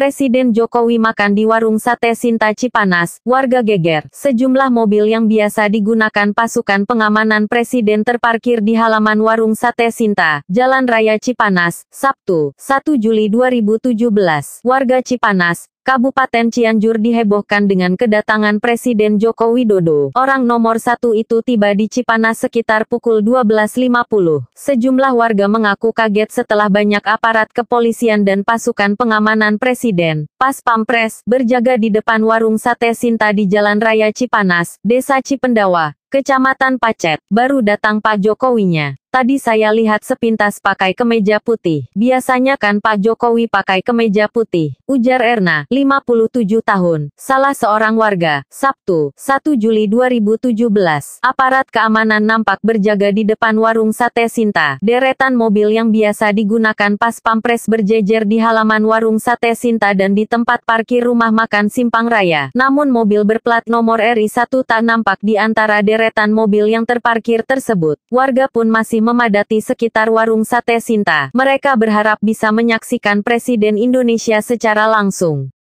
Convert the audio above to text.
Presiden Jokowi makan di warung sate Sinta Cipanas, warga geger. Sejumlah mobil yang biasa digunakan pasukan pengamanan Presiden terparkir di halaman warung sate Sinta, Jalan Raya Cipanas, Sabtu, 1 Juli 2017. Warga Cipanas, Kabupaten Cianjur dihebohkan dengan kedatangan Presiden Joko Widodo. Orang nomor satu itu tiba di Cipanas sekitar pukul 12.50. Sejumlah warga mengaku kaget setelah banyak aparat kepolisian dan pasukan pengamanan Presiden, Pas Pampres, berjaga di depan warung Sate Sinta di Jalan Raya Cipanas, Desa Cipendawa, Kecamatan Pacet, baru datang Pak Jokowinya. Tadi saya lihat sepintas pakai kemeja putih. Biasanya kan Pak Jokowi pakai kemeja putih. Ujar Erna, 57 tahun, salah seorang warga. Sabtu, 1 Juli 2017. Aparat keamanan nampak berjaga di depan warung Sate Sinta. Deretan mobil yang biasa digunakan pas pampres berjejer di halaman warung Sate Sinta dan di tempat parkir rumah makan Simpang Raya. Namun mobil berplat nomor RI1 tak nampak di antara deretan mobil yang terparkir tersebut. Warga pun masih memadati sekitar warung sate Sinta. Mereka berharap bisa menyaksikan Presiden Indonesia secara langsung.